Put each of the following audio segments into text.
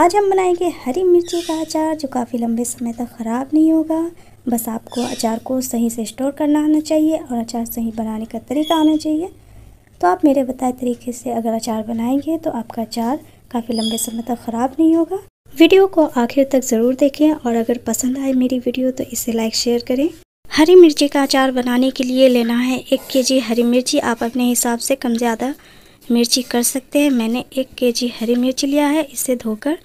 आज हम बनाएंगे हरी मिर्ची का अचार जो काफ़ी लंबे समय तक ख़राब नहीं होगा बस आपको अचार को सही से स्टोर करना आना चाहिए और अचार सही बनाने का तरीका आना चाहिए तो आप मेरे बताए तरीके से अगर अचार बनाएंगे तो आपका अचार काफ़ी लंबे समय तक ख़राब नहीं होगा वीडियो को आखिर तक ज़रूर देखें और अगर पसंद आए मेरी वीडियो तो इसे लाइक शेयर करें हरी मिर्ची का अचार बनाने के लिए लेना है एक के जी हरी मिर्ची आप अपने हिसाब से कम ज़्यादा मिर्ची कर सकते हैं मैंने एक केजी हरी मिर्च लिया है इसे धोकर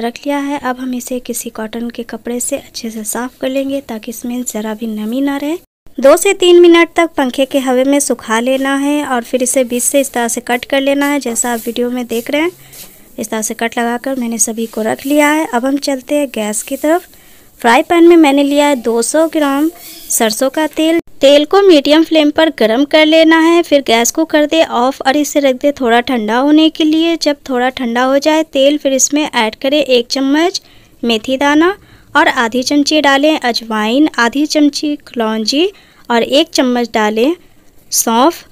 रख लिया है अब हम इसे किसी कॉटन के कपड़े से अच्छे से साफ कर लेंगे ताकि इसमें ज़रा भी नमी ना रहे दो से तीन मिनट तक पंखे के हवे में सुखा लेना है और फिर इसे बीच से इस तरह से कट कर लेना है जैसा आप वीडियो में देख रहे हैं इस तरह से कट लगाकर मैंने सभी को रख लिया है अब हम चलते हैं गैस की तरफ फ्राई पैन में मैंने लिया है 200 ग्राम सरसों का तेल तेल को मीडियम फ्लेम पर गर्म कर लेना है फिर गैस को कर दे ऑफ और इसे रख दे थोड़ा ठंडा होने के लिए जब थोड़ा ठंडा हो जाए तेल फिर इसमें ऐड करें एक चम्मच मेथी दाना और आधी चमची डालें अजवाइन आधी चमची खलौजी और एक चम्मच डालें सौंफ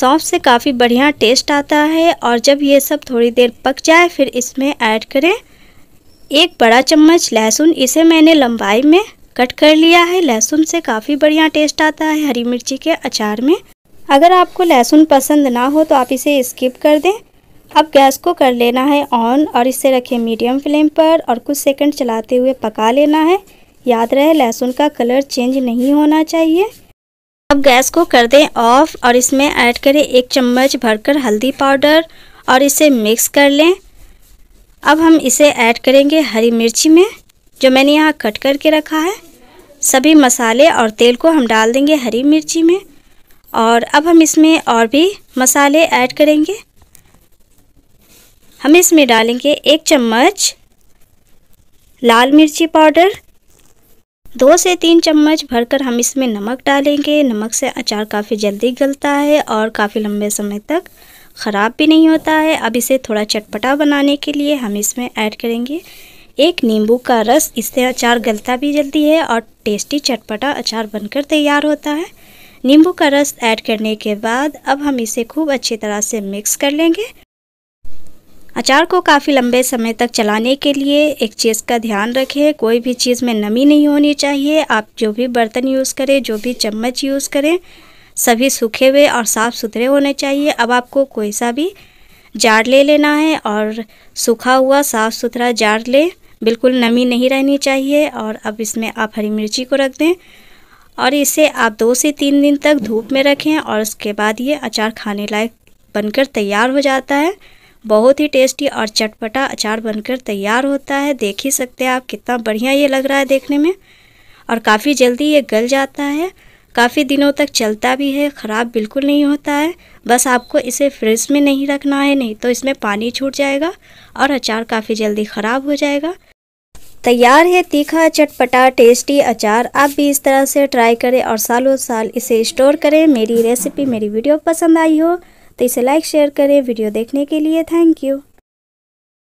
सौंफ से काफ़ी बढ़िया टेस्ट आता है और जब ये सब थोड़ी देर पक जाए फिर इसमें ऐड करें एक बड़ा चम्मच लहसुन इसे मैंने लंबाई में कट कर लिया है लहसुन से काफ़ी बढ़िया टेस्ट आता है हरी मिर्ची के अचार में अगर आपको लहसुन पसंद ना हो तो आप इसे स्किप कर दें अब गैस को कर लेना है ऑन और इसे रखें मीडियम फ्लेम पर और कुछ सेकंड चलाते हुए पका लेना है याद रहे लहसुन का कलर चेंज नहीं होना चाहिए अब गैस को कर दें ऑफ और इसमें ऐड करें एक चम्मच भरकर हल्दी पाउडर और इसे मिक्स कर लें अब हम इसे ऐड करेंगे हरी मिर्ची में जो मैंने यहाँ कट करके रखा है सभी मसाले और तेल को हम डाल देंगे हरी मिर्ची में और अब हम इसमें और भी मसाले ऐड करेंगे हम इसमें डालेंगे एक चम्मच लाल मिर्ची पाउडर दो से तीन चम्मच भरकर हम इसमें नमक डालेंगे नमक से अचार काफ़ी जल्दी गलता है और काफ़ी लंबे समय तक ख़राब भी नहीं होता है अब इसे थोड़ा चटपटा बनाने के लिए हम इसमें ऐड करेंगे एक नींबू का रस इससे अचार गलता भी जल्दी है और टेस्टी चटपटा अचार बनकर तैयार होता है नींबू का रस ऐड करने के बाद अब हम इसे खूब अच्छी तरह से मिक्स कर लेंगे अचार को काफ़ी लंबे समय तक चलाने के लिए एक चीज़ का ध्यान रखें कोई भी चीज़ में नमी नहीं होनी चाहिए आप जो भी बर्तन यूज़ करें जो भी चम्मच यूज़ करें सभी सूखे हुए और साफ़ सुथरे होने चाहिए अब आपको कोई सा भी जार ले लेना है और सूखा हुआ साफ़ सुथरा जार लें बिल्कुल नमी नहीं रहनी चाहिए और अब इसमें आप हरी मिर्ची को रख दें और इसे आप दो से तीन दिन तक धूप में रखें और उसके बाद ये अचार खाने लायक बनकर तैयार हो जाता है बहुत ही टेस्टी और चटपटा अचार बनकर तैयार होता है देख ही सकते हैं आप कितना बढ़िया ये लग रहा है देखने में और काफ़ी जल्दी ये गल जाता है काफ़ी दिनों तक चलता भी है ख़राब बिल्कुल नहीं होता है बस आपको इसे फ्रिज में नहीं रखना है नहीं तो इसमें पानी छूट जाएगा और अचार काफ़ी जल्दी ख़राब हो जाएगा तैयार है तीखा चटपटा टेस्टी अचार आप भी इस तरह से ट्राई करें और सालों साल इसे स्टोर करें मेरी रेसिपी मेरी वीडियो पसंद आई हो तो इसे लाइक शेयर करें वीडियो देखने के लिए थैंक यू